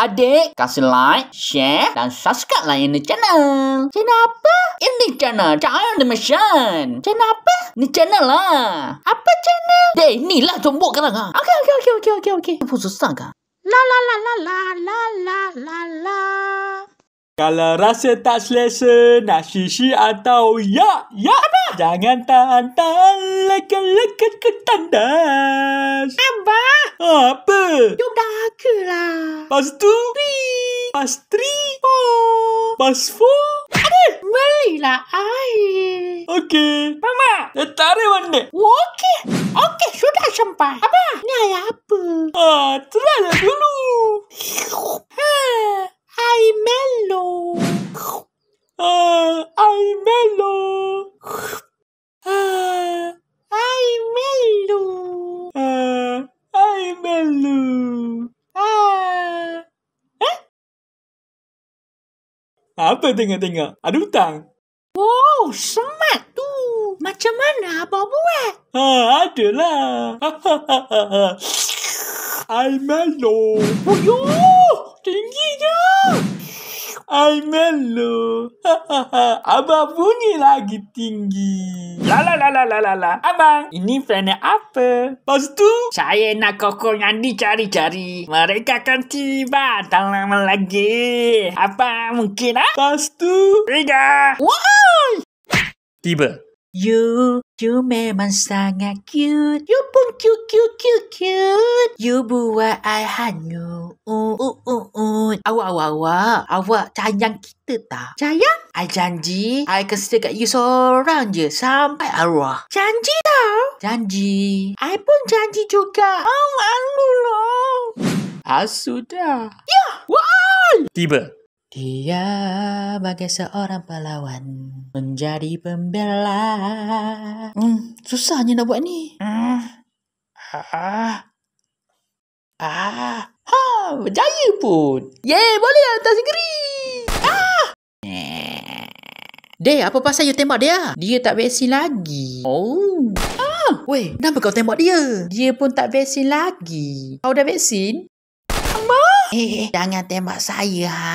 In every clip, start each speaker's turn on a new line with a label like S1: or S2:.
S1: adik, kasih like, share dan subscribe lah ini channel. Channel apa? Ini channel Cahaya Animation. Channel apa? Ni channel lah. Apa channel? Dek, ni lah tombok kan? lah. Ha. okey, okey, okey, okey, okey. Ini pun susah kan? La la la la la la la la la. Kalau rasa tak selesa, nak shishi atau ya, ya apa? Jangan tahan-tahan, lekat-lekat ke tandas. Apa? Apa? Yoga ke lah. Pas tu? Tri. Pas tri? Oh. Pas four? Apa? Belilah air. Okey. Mama. Eh, tarik mana? Okey. Okey, sudah sampai. Apa? Ni air apa? Ah, try lah dulu. Haa.
S2: apa tengok-tengok? Ada hutang. Wow, semat tu. Macam mana abang buat? Ha, ada lah.
S1: I'm alone. Oh, yo. I melo. abang bunyi lagi
S3: tinggi.
S1: La la la la la la Abang, ini fan apa? Lepas tu, saya nak koko yang dicari-cari. Mereka akan tiba tak lama lagi. Apa mungkin ah? Lepas tu, tiga. Wow! Tiba. You, you memang sangat cute. You pun cute, cute, cute, cute. You buat I hanyut. Uh, uh, uh, uh. Awak, awak, awak. Awak sayang kita tak? Sayang? I janji. I akan stay kat you seorang je. Sampai arwah. Janji tau? Janji. I pun janji juga. Oh, anu lah.
S3: Ah, sudah. Ya.
S1: Yeah. Why? Tiba. Dia bagai seorang pahlawan menjadi pembela. Hmm, susahnya nak buat ni. Hmm. Ah. Ah. Ha, berjaya pun. Ye, boleh hantar segeri. Ah. Dia, apa pasal you tembak dia? Dia tak vaksin lagi. Oh. Ah. Weh, kenapa kau tembak dia? Dia pun tak vaksin lagi. Kau dah vaksin? Hei, eh, eh, jangan tembak saya ha.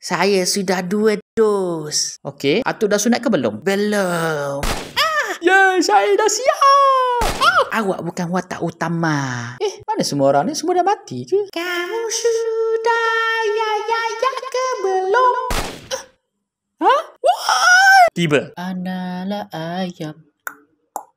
S1: Saya sudah dua dos. Okey, atuk dah sunat ke belum? Belum. Ah! Yeay, saya dah siap. Ah! Awak bukan watak utama. Eh, mana semua orang ni? Semua dah mati ke? Kamu sudah ya ya ya ke belum? Ha? Wah! Tiba. Analah ayam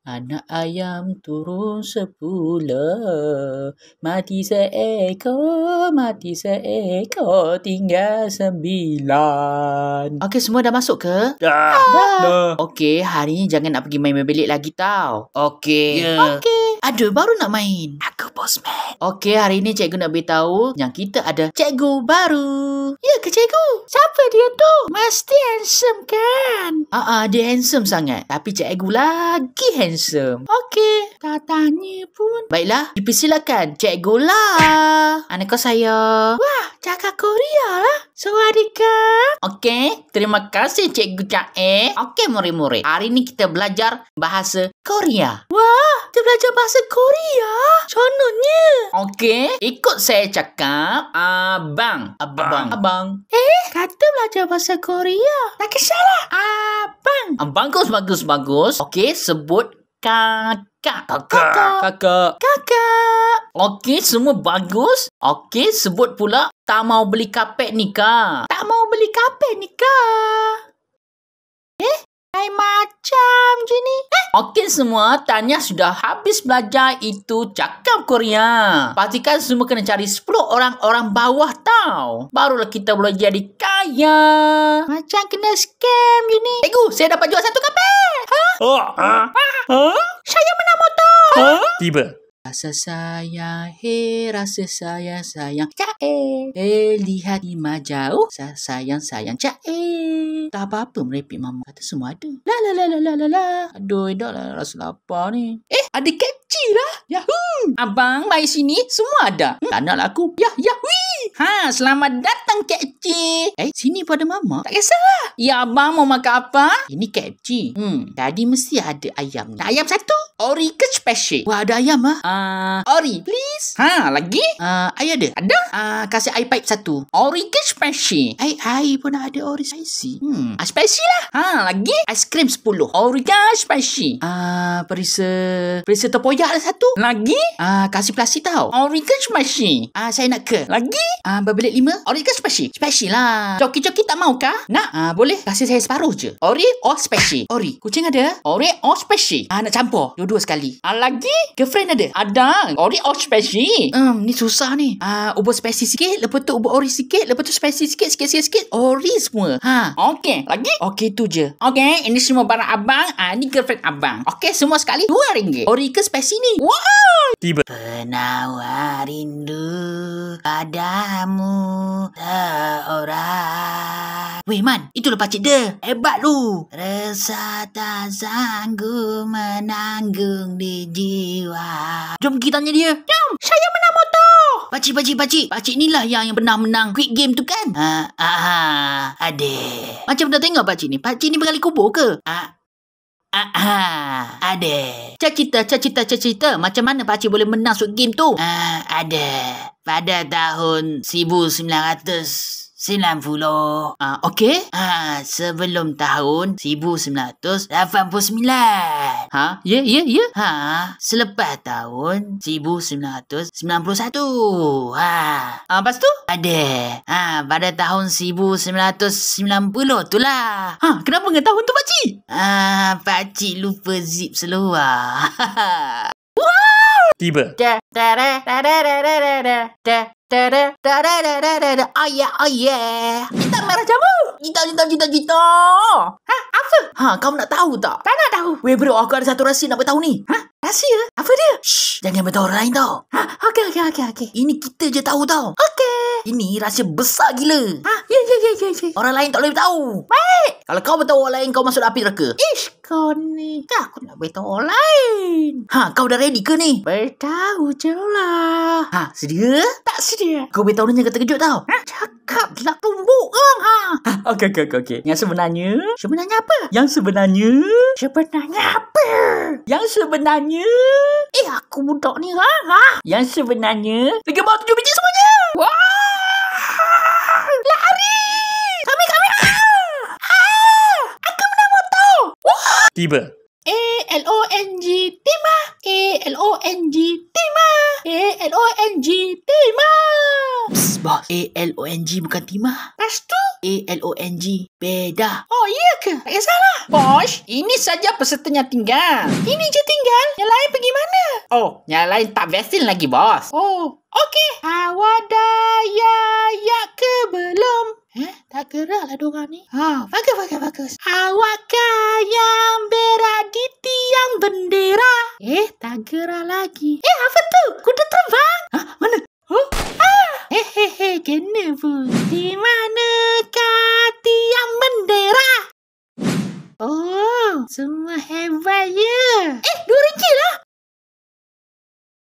S1: Anak ayam turun sepuluh, mati seekor, mati seekor, tinggal sembilan. Okey, semua dah masuk ke? Dah. Dah. dah. Okey, hari ni jangan nak pergi main-main bilik lagi tau. Okey. Yeah. Okey. Ada baru nak main. Aku bosman. Okey, hari ini cikgu nak beritahu yang kita ada cikgu baru. Ya ke cikgu? Siapa dia tu? Mesti handsome kan? Ah uh-uh, dia handsome sangat. Tapi cikgu lagi handsome. Okey, tak tanya pun. Baiklah, dipersilakan cikgu lah. Anak kau saya. Wah, cakap Korea lah. So, adikah? Okey, terima kasih cikgu cak eh. Okey, murid-murid. Hari ini kita belajar bahasa Korea. Wah, dia belajar bahasa Korea? Cononnya. Okey, ikut saya cakap. Abang. Abang. Abang. abang. Eh, kata belajar bahasa Korea. Tak kisahlah. Abang. Abang, ah, bagus, bagus, bagus. Okey, sebut kakak. Kakak. Kakak. Kakak. kakak. Okey, semua bagus. Okey, sebut pula. Tak mau beli kapek ni, Kak. Tak mau beli kapek ni, Kak. Hai macam je ni. Eh, okey semua. Tanya sudah habis belajar itu cakap Korea. Pastikan semua kena cari 10 orang-orang bawah tau. Barulah kita boleh jadi kaya. Macam kena scam je ni. Cikgu, saya dapat jual satu kapal. Ha? Oh, ha? Ha? Saya menang motor. Ha? Tiba. Rasa sayang, hei rasa sayang, sayang, eh. Hei, lihat di jauh, oh, Sa sayang, sayang, eh. Tak apa-apa merepek mama, kata semua ada. La la la la la la la, aduh, dah lah rasa lapar ni. Eh, ada kek. Gucci lah. Yahoo! Hmm. Abang, mai sini. Semua ada. Hmm. Tak nak aku. Yah, yahui! Ha, selamat datang, KFC. Eh, sini pada mama. Tak kisahlah. Ya, abang mau makan apa? Ini KFC. Hmm, tadi mesti ada ayam. Nak ayam satu? Ori ke special? Wah, ada ayam Ah, Uh, Ori, please. Ha, lagi? Uh, ah, ayah ada? Ada. Uh, kasih air pipe satu. Ori ke special? Air, air pun ada ori spicy. Hmm, uh, special lah. Ha, lagi? Aiskrim sepuluh. Ori ke special? Ah, uh, perisa... Perisa terpoyak tiga ada satu. Lagi? Ah, uh, kasih plastik tau. Orange machine. Ah, uh, saya nak ke. Lagi? Ah, uh, berbelit lima. Orange special. Special lah. Coki-coki tak mau kah? Nak? Ah, uh, boleh. Kasih saya separuh je. Ori or special? Ori. Kucing ada? Ori or special? Ah, uh, nak campur. Dua-dua sekali. Ah, uh, lagi? Girlfriend ada? Ada. Ori or special? um, hmm, ni susah ni. Ah, uh, ubur spesies sikit. Lepas tu ubur ori sikit. Lepas tu spesies sikit. Sikit-sikit-sikit. Ori semua. Ha. Okay. Lagi? Okay tu je. Okay, Ini semua barang abang. Ah, uh, ni girlfriend abang. Okay, semua sekali. Dua ringgit. Ori ke spesies? sini. Wow. Tiba. Penawar rindu padamu seorang. Weh man, itulah pakcik dia. Hebat lu. Rasa tak sanggup menanggung di jiwa. Jom kita tanya dia. Jom, saya menang motor. Pakcik, pakcik, pakcik. Pakcik lah yang, yang pernah menang quick game tu kan? Ha, ha, ha. Adik. Macam dah tengok pakcik ni. Pakcik ni berkali kubur ke? Ha, Aha, ada. Cacita, cacita, cacita. Macam mana pakcik boleh menang suit game tu? Ah, ada. Pada tahun 1900. 90. Ah, okey. ah, sebelum tahun puluh sembilan, Ha? Ye, ya, ye, ya, ye. Ya. Ha, selepas tahun sembilan 1991. Ha. Ah, lepas tu? Ada. Ha, pada tahun puluh tu lah. Ha, kenapa nggak tahun tu, Pakcik? Ha, Pakcik lupa zip seluar. Ha, ha, ha. Tiba. Da, da, da, da, da, da, da, da. Tere, tere, tere, tere, ayah, ayah. Kita merah jamu. Kita, kita, kita, kita. Ha, apa? Ha, kamu nak tahu tak? Tak nak tahu. Weh bro, aku ada satu rahsia nak beritahu ni. Ha, rahsia? Apa dia? Shh, jangan beritahu orang lain tau. Ha, okey, okey, okey, okey. Ini kita je tahu tau. Okey. Ini rahsia besar gila. Ha? Ya, ya, ya, ya, ya. Orang lain tak boleh tahu. Baik. Kalau kau beritahu orang lain kau masuk api neraka. Ish, kau ni. Kau aku nak beritahu orang lain. Ha, kau dah ready ke ni? Beritahu je lah. Ha, sedia? Tak sedia. Kau beritahu dia kata kejut tau. Ha? Cakap lah tumbuk orang. Ha, ha okey, okey, okey. Okay. Yang sebenarnya? Sebenarnya apa? Yang sebenarnya? Sebenarnya apa? Yang sebenarnya? Eh, aku budak ni lah. Ha? Yang sebenarnya? bawah tujuh biji semuanya. Wah! Wow. tiba. A L O N G Tima. A L O N G Tima. A-L-O-N-G Timah Psst boss A-L-O-N-G bukan Timah Pas tu A-L-O-N-G Beda Oh iya ke Tak kisah lah Ini saja pesertanya tinggal Ini je tinggal Yang lain pergi mana Oh Yang lain tak vaksin lagi bos Oh Okey Awak ya, ya ke belum Eh Tak gerak lah diorang ni Ha oh, Bagus bagus bagus Awakkah yang berada tiang bendera Eh, tak gerak lagi. Eh, apa tu? Aku Benda terbang? Hah? Mana? Huh? Ah! Hehehe, eh, kena pun.
S2: Di mana kati yang bendera? Oh, semua hebat ya. Eh, dua ringgit lah.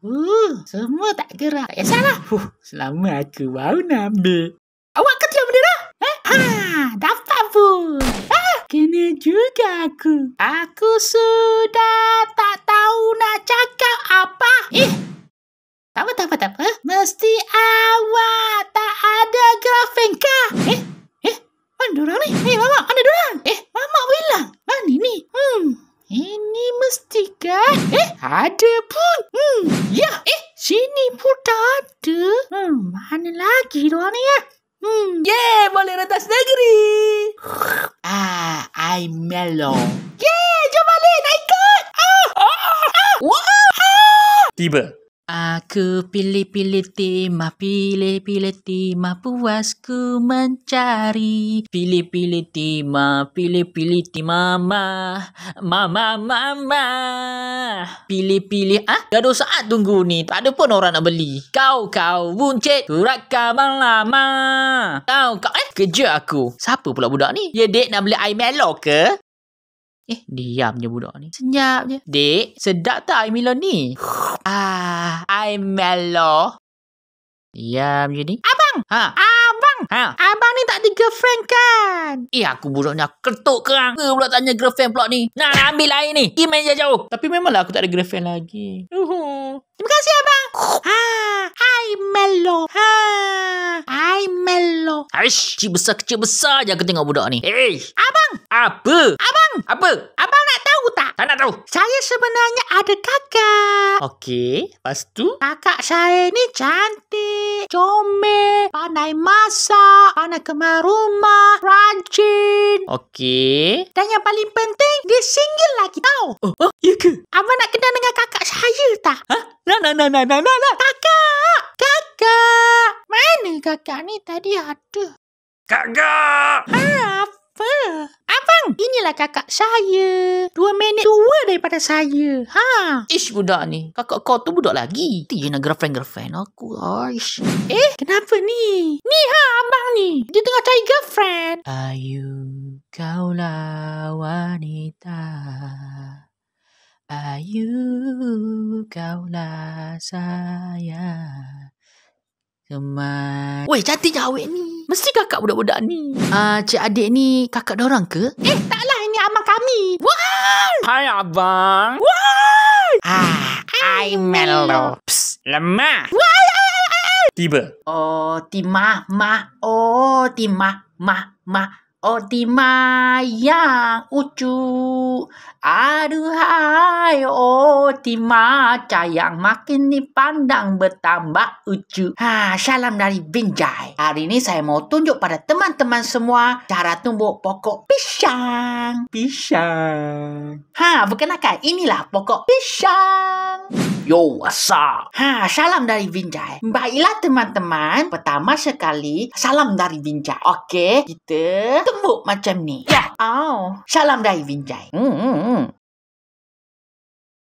S2: Uh, semua tak gerak. Tak salah. Huh,
S1: selama aku baru nak ambil. Awak ke tiang bendera? Eh? Ha, dapat pun. Ah, kena juga aku. Aku sudah tak tahu nak cakap apa. Eh, tak apa, tak apa, tak apa. Mesti awak tak ada girlfriend kah? Eh? Eh? Mana dorang ni? Eh, mama, mana dorang? Eh, mama pun hilang. Mana ah, ni? Hmm, ini mesti kah? Eh, ada pun. Hmm, ya. Eh, sini pun tak ada. Hmm, mana lagi dorang ni ya? Hmm, yeah, boleh rentas negeri. ah, I'm mellow. Yeah, jom balik, nak ikut. Ah, ah, ah. Wah,
S3: ah. Tiba.
S1: Aku pilih-pilih timah, pilih-pilih timah, ku mencari. Pilih-pilih timah, pilih-pilih timah, ma, ma, ma, ma, ma. Pilih-pilih, ah, ha? gaduh saat tunggu ni, tak ada pun orang nak beli. Kau, kau, buncit, surat kabar lama. Kau, kau, eh, kerja aku. Siapa pula budak ni? Ya, dek nak beli air melok ke? Eh, diam je budak ni. Senyap je. Dek, sedap tak air melon ni? ah, air melon. Diam je ni. Abang! Ha? Abang! Ha? Abang ni tak ada girlfriend kan? Eh, aku budak ni ketuk kerang. Kau pula tanya girlfriend pula ni? Nak ambil air ni. Pergi main jauh-jauh. Tapi memanglah aku tak ada girlfriend lagi. Uhuh. Terima kasih, Abang. Melo. Ha, ai Melo. Aish, cik besar kecil besar je aku tengok budak ni. Hey, abang. Apa? Abang. Apa? Abang nak tahu tak? Tak nak tahu. Saya sebenarnya ada kakak.
S3: Okey, lepas
S1: tu? Kakak saya ni cantik, comel, pandai masak, pandai kemar rumah, rajin.
S3: Okey.
S1: Dan yang paling penting, dia single lagi tau. Oh, oh, iya ke? Abang nak kenal dengan kakak saya tak? Ha? Nah, nah, nah, nah, nah, nah, nah. Kakak! Kakak! Mana kakak ni tadi ada?
S2: Kakak! Ha,
S1: apa? Abang, inilah kakak saya. Dua minit tua daripada saya. Ha. Ish, budak ni. Kakak kau tu budak lagi. Dia nak girlfriend-girlfriend aku. Ish. Eh, kenapa ni? Ni ha, abang ni. Dia tengah cari girlfriend. Ayu, kaulah wanita. Ayu, kaulah sayang. Teman. Weh, cantiknya awet ni. Mesti kakak budak-budak ni. Ah, uh, cik adik ni kakak orang ke? Eh, taklah. Ini abang kami. Wah! Hai, abang. Wah! Ah, I Melo.
S3: Psst, lemah.
S1: Wah! Tiba. Oh, timah, mah. Oh, timah, mah, mah. Oh, timah yang ucu. Aduhai, oh timah cayang makin dipandang bertambah ucu. Ha, salam dari Binjai. Hari ini saya mau tunjuk pada teman-teman semua cara tumbuk pokok pisang. Pisang. Ha, berkenakan inilah pokok pisang. Yo, what's up? Ha, salam dari Binjai. Baiklah teman-teman, pertama sekali salam dari Binjai. Okey, kita tumbuk macam ni. Ya. Yeah. Oh, salam dari Binjai. Hmm. hmm, hmm.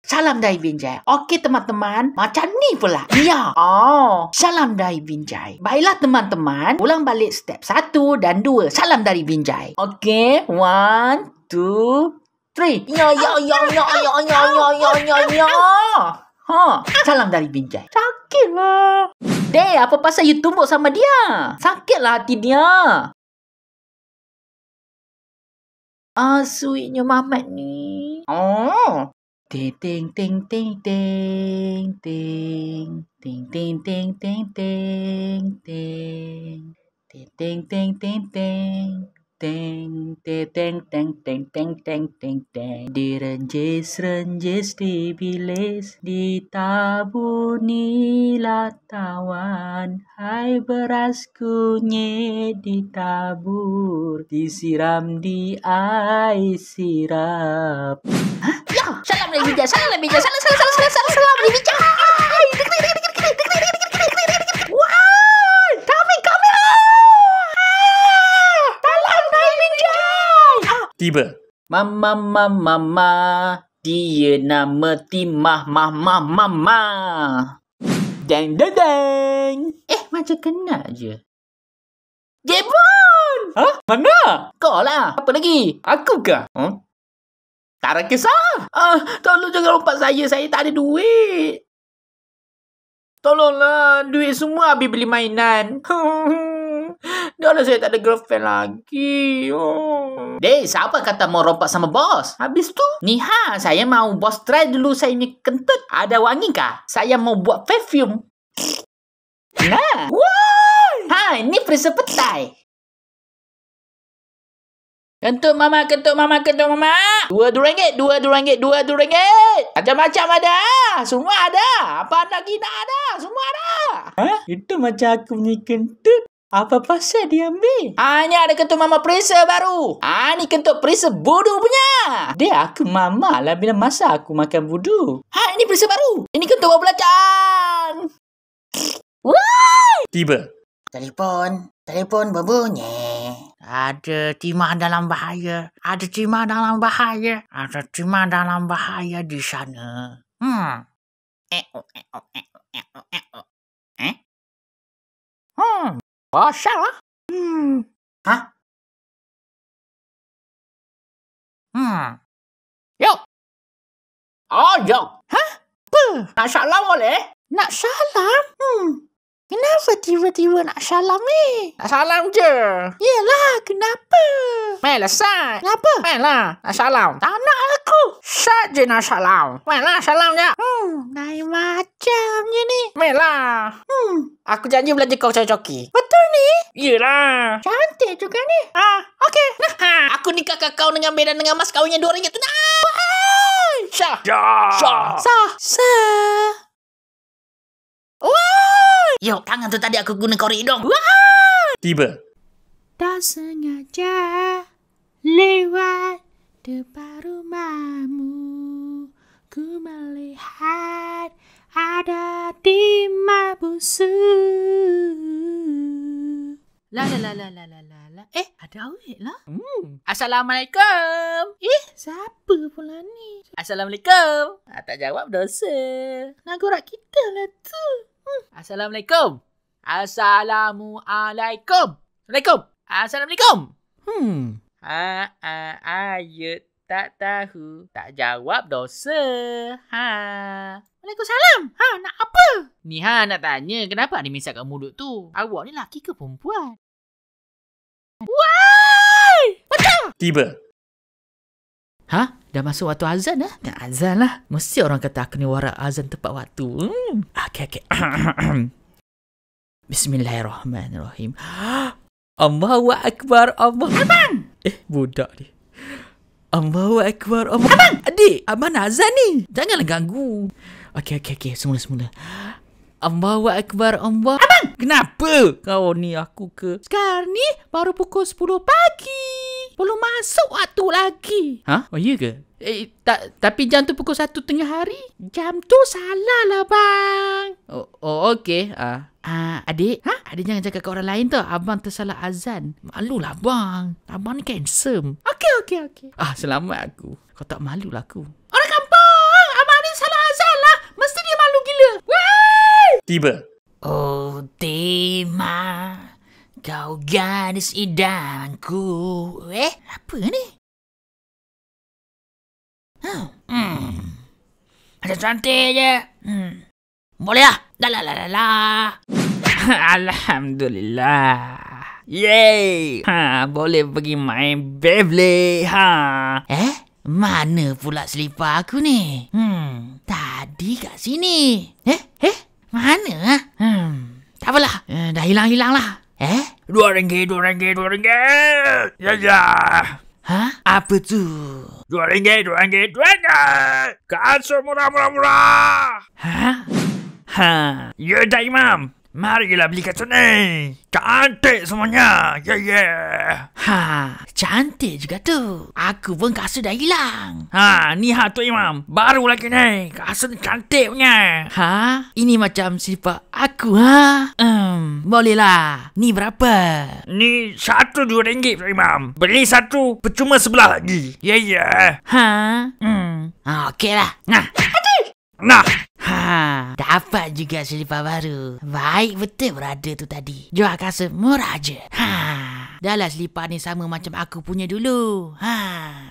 S1: Salam dari Binjai. Okey teman-teman, macam ni pula. Ya. Oh, salam dari Binjai. Baiklah teman-teman, ulang balik step satu dan dua. Salam dari Binjai. Okey, One, two, Three. Ya, ya, ya, ya, ya, ya, ya, ya, ya, ya. Ha, salam
S2: dari Binjai. Sakitlah. Dek, apa pasal you tumbuk sama dia? Sakitlah hati dia. Ah, sweetnya mamat ni. Oh. Ting ting ting ting ting ting ting ting ting ting ting ting ting
S1: ting ting ting ting ting Teng teng teng teng teng teng teng teng teng Direnjis renjis dibilis Ditabuni tawan, Hai beras kunyit tabur, Disiram di air sirap lah, Salam lebih jauh, salam lebih jauh, salam, salam, salam, salam, salam, lebih salam,
S3: tiba. Mama
S1: mama mama dia nama Timah mama mah mama. Deng deng deng. Eh macam kena je. Jebon! Ha? Huh? Mana? Kau lah. Apa lagi? Aku ke? Huh? Ha? Tak ada kisah. Ah, uh, tolong jangan lompat saya. Saya tak ada duit. Tolonglah. Duit semua habis beli mainan. Dah lah saya tak ada girlfriend lagi. Oh. Dek, siapa kata mau rompak sama bos? Habis tu? Ni ha, saya mau bos try dulu saya ni kentut. Ada wangi kah? Saya
S2: mau buat perfume. Nah. Wah. Ha, ini perisa petai. Kentut mama, kentut mama, kentut mama.
S1: Dua dua ringgit, dua dua ringgit, dua dua ringgit. Macam-macam ada. Semua ada. Apa anak kita ada. Semua ada. Ha? Itu macam aku punya kentut. Apa pasal dia ambil? Hanya ah, ada kentut mama perisa baru. Ha, ni kentut perisa bodoh punya. Dia aku mama lah bila masa aku makan budu. Ha, ini perisa baru. Ini kentut buat belacan. Tiba. Telepon. Telepon berbunyi. Ada timah dalam bahaya. Ada timah dalam bahaya.
S2: Ada timah dalam bahaya di sana. Hmm. Eh, oh, eh, oh, eh, oh, eh, eh, eh, eh. 我上啦，嗯，啊，嗯，哟，啊哟，啊不，那啥了我来，那啥了？嗯。Kenapa tiba-tiba nak salam ni? Nak salam
S1: je. Yelah, kenapa? Mel, Sat. Kenapa? Mel lah, nak salam. Tak nak aku. Sat je nak salam. Mel lah, salam je. Hmm, naik macam je ni. Mel lah. Hmm. Aku janji belajar kau cari coki. Betul ni? Yelah. Cantik juga ni. Ha, okey. Nah, ha. aku nikahkan kau dengan beda dengan mas kau yang dua ringgit tu. Nah. Sah. Ya. Sah. Sah. Sah. Sah. Wah. Yo, tangan tu tadi aku guna korek hidung. Wah! Tiba. Tak sengaja lewat depan rumahmu. Ku melihat ada timah busuk. La la la la la la la. Eh, ada awet lah. Hmm. Assalamualaikum. Eh, siapa pula ni? Assalamualaikum. Ah, tak jawab dosa. Nak gorak kita lah tu. Assalamualaikum. Assalamualaikum. Assalamualaikum. Assalamualaikum. Hmm. Ha ha ayat tak tahu tak jawab dosa. Ha. Waalaikumsalam. Ha nak apa? Ni ha nak tanya kenapa ni misal kat mulut tu? Awak ni laki ke perempuan?
S2: Wah! macam?
S3: Tiba,
S1: Ha? Dah masuk waktu azan lah? Dah azan lah. Mesti orang kata aku ni warak azan tepat waktu. Hmm. Okay, okay. Bismillahirrahmanirrahim. Allahu Akbar Allah. Abang! Eh, budak ni. Allahu Akbar Allah. Abang! Adik, abang azan ni. Janganlah ganggu. Okay, okay, okay. Semula-semula. Allahu Akbar Allah. Abang! Kenapa kau ni aku ke? Sekarang ni baru pukul 10 pagi. Belum masuk waktu lah lagi. Ha? Oh, iya ke? Eh, tak, tapi jam tu pukul satu tengah hari. Jam tu salah lah, bang. Oh, oh okey. Ah. Ah, adik, ha? adik jangan cakap ke orang lain tau. Abang tersalah azan. Malulah, bang. Abang ni handsome. Okey, okey, okey. Ah, selamat aku.
S3: Kau tak malulah aku. Orang
S1: kampung! Abang ni salah azan lah. Mesti dia malu gila.
S3: Wey! Tiba.
S1: Oh, Dima kau
S2: gadis idamanku. Eh, apa ni? Ha, hmm. Ada cantik je. Hmm.
S1: Boleh lah. La lah. la la Alhamdulillah. Yay. Ha, boleh pergi main Beyblade. Ha. Eh? Mana pula selipar aku ni?
S2: Hmm.
S1: Tadi kat sini. Eh? Eh? Mana? Ha? Hmm. Tak apalah. Eh, dah hilang-hilang lah. Eh? dua ringgit, dua ringgit, dua ringgit. Ya, ya. Hah? Apa tu? Dua ringgit, dua ringgit, dua ringgit. Kasur murah, murah, murah. Hah? hah Ya, Imam. Mari kita beli kat sini. Cantik semuanya. Yeah, yeah. Ha, cantik juga tu. Aku pun kasut dah hilang. Ha, ni ha Tok Imam. Baru lagi ni. Kasut cantik punya. Ha, ini macam sifat aku ha. um, bolehlah. Ni berapa? Ni satu dua ringgit Tok Imam. Beli satu, percuma sebelah lagi. Yeah, yeah. Ha, hmm. Ha, okeylah. Nah. Aduh. Nah. Ha, dapat juga selipar baru. Baik betul berada tu tadi. Jual kasa murah je. Ha. Dahlah selipar ni sama macam aku punya dulu. Ha.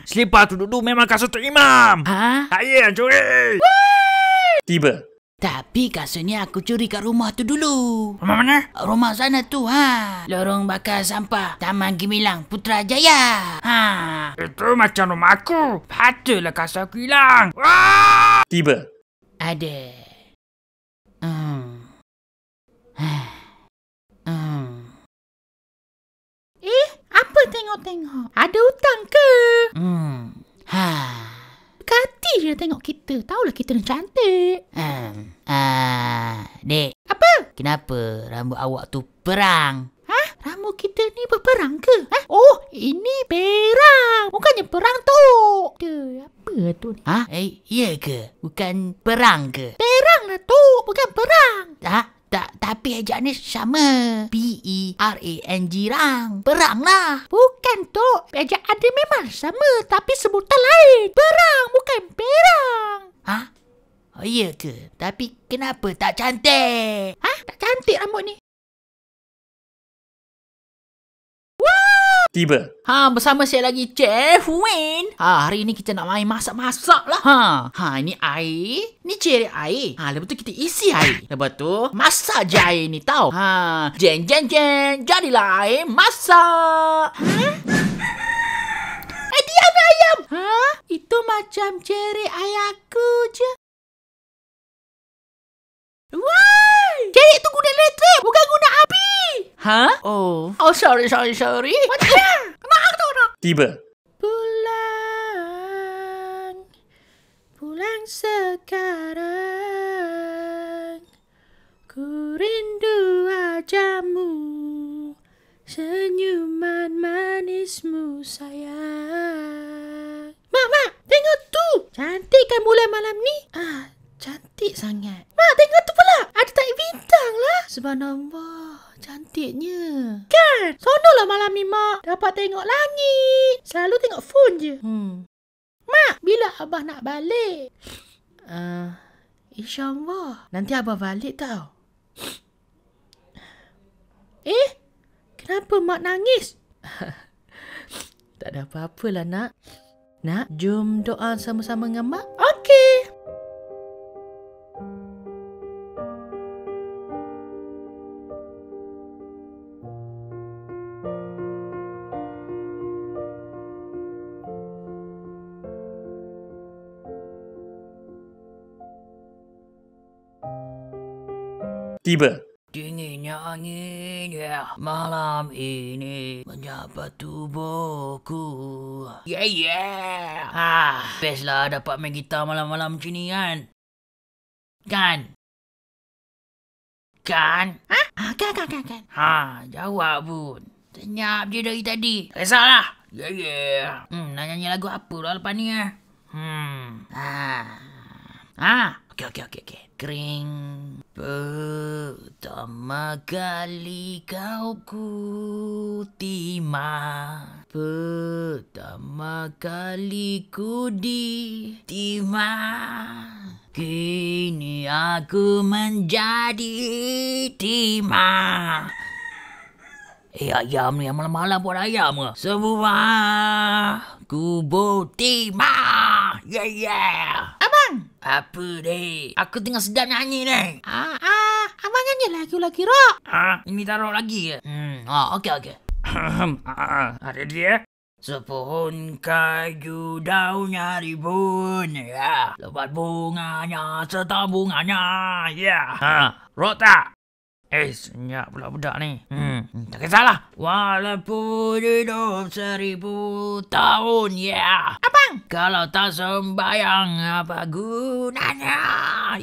S1: Selipar tu dulu memang kasut tu imam. Ha? Saya yang curi. Tiba. Tapi kasut ni aku curi kat rumah tu dulu. Rumah mana? Rumah sana tu, ha. Lorong bakar sampah, Taman Gemilang, Putrajaya. Ha. Itu macam rumah aku.
S2: Patutlah kasut aku hilang. Wah! Tiba ada. Hmm. Hmm. Eh, apa tengok-tengok. Ada hutang ke? Hmm. Ha.
S1: Kati je tengok kita. Taulah kita ni cantik. Hmm. Ah, Dek. Apa? Kenapa rambut awak tu perang? Ha? Rambut kita ni berperang ke? Ha? Oh, ini perang. Bukannya perang tu. Dek, apa tu Ha? Eh, iya ke? bukan perang ke? Perang lah tu, bukan perang. Ha? Tak, tapi ejak ni sama. P-E-R-A-N-G rang. Perang lah. Bukan tu. Ejak ada memang sama. Tapi sebutan lain.
S2: Perang, bukan perang. Ha? Oh iya ke? Tapi kenapa tak cantik? Ha? Tak cantik rambut ni. tiba. Ha, bersama saya lagi Chef Wayne. Ha, hari ini kita
S1: nak main masak-masak lah. Ha, ha ini air. Ni ceri air. Ha, lepas tu kita isi air. Lepas tu, masak je air ni tau. Ha, jeng jeng jeng. Jadilah air
S2: masak. Ha? Eh, diam ayam. Ha, itu macam ceri cerit aku je.
S3: 啊！哦！哦！sorry，sorry，sorry！
S2: 我天！哪个
S3: 道上？第一本。
S1: Selalu tengok phone je. Hmm. Mak, bila Abah nak balik? Uh, InsyaAllah. Nanti Abah balik tau. Eh? Kenapa Mak nangis? tak ada apa-apalah, Nak. Nak, jom doa sama-sama dengan Mak. Okey.
S3: tiba. Dinginnya angin, yeah. malam ini
S1: menyapat tubuhku. Yeah, yeah. Ah, ha,
S2: best lah dapat main gitar malam-malam macam kan. Kan? Kan? Ha? Ha, kan, kan, kan, kan. Ha, jawab pun.
S1: Senyap je dari tadi. kesalah Yeah, yeah. Hmm, nak nyanyi lagu apa lah lepas ni eh? Hmm. Ha. Ha. Okey, okey, okey, okey kering Pertama kali kau ku tima Pertama kali ku di tima Kini aku menjadi timah. Eh ayam ni malam-malam buat ayam ke? Semua kubur timah, Yeah yeah apa dek? Aku tengah sedap nyanyi dek. Ah, ah, apa nyanyi lagi-lagi rock. Ah, ini tak lagi ke? Hmm, ah, okey, okey. Ahem, ah, ah, ah. ah dia? Eh. Sepohon kayu daunnya ribun, ya. Lebat bunganya, setabungannya ya. Yeah. Ha, rock tak? Eh, senyap pula budak ni. Hmm, tak kisahlah. Walaupun hidup seribu tahun, yeah. Abang! Kalau tak sembayang, apa gunanya?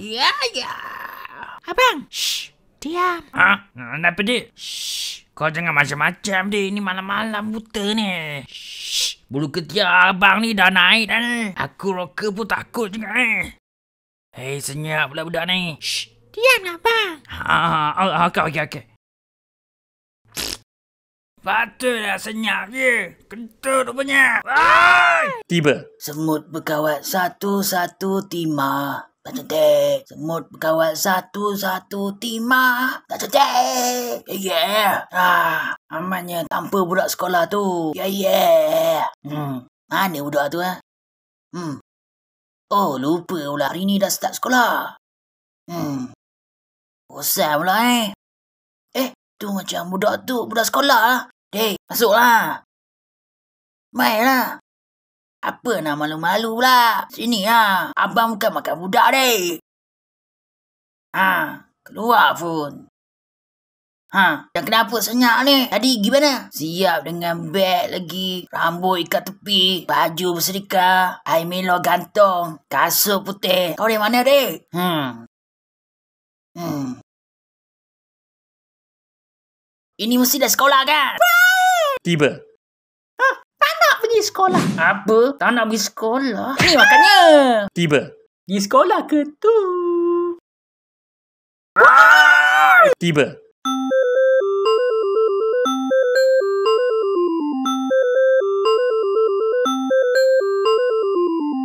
S2: Yeah, yeah.
S1: Abang! Shh, diam. Hah? Nak dia? Shh, kau jangan macam-macam dia. Ini malam-malam buta ni. Shh, bulu ketiak abang ni dah naik dah ni.
S2: Aku roka pun takut juga ni. Eh, senyap pula budak ni. Shh, Diam lah bang. Ha, ha, ha, okey, okey, okey. Patutlah senyap je. Kentut rupanya. Ah! Tiba. Semut
S1: berkawat satu-satu timah. Tak cantik. Semut berkawat satu-satu timah. Tak cantik. Yeah, yeah. Ah, amannya tanpa
S2: budak sekolah tu. Yeah, yeah. Hmm. Mana ha, budak tu, ha? Hmm. Oh, lupa pula. Hari ni dah start sekolah. Hmm. Oh, Sam pula eh. Eh, tu macam budak tu, budak sekolah lah. Hei, masuklah. Main lah. Apa nak malu-malu pula? Sini lah. Abang bukan makan budak, dek. Ha, keluar pun. Ha, dan kenapa senyap ni? Tadi pergi mana?
S1: Siap dengan beg lagi, rambut ikat tepi, baju berserikah, air milo
S2: gantung, kasut putih. Kau dari mana, dek? Hmm, Hmm. Ini mesti dah sekolah kan? Tiba. Ha, tak nak pergi sekolah. Apa? Tak nak pergi sekolah? Ini makannya. Tiba. Di sekolah ke tu?
S3: Tiba.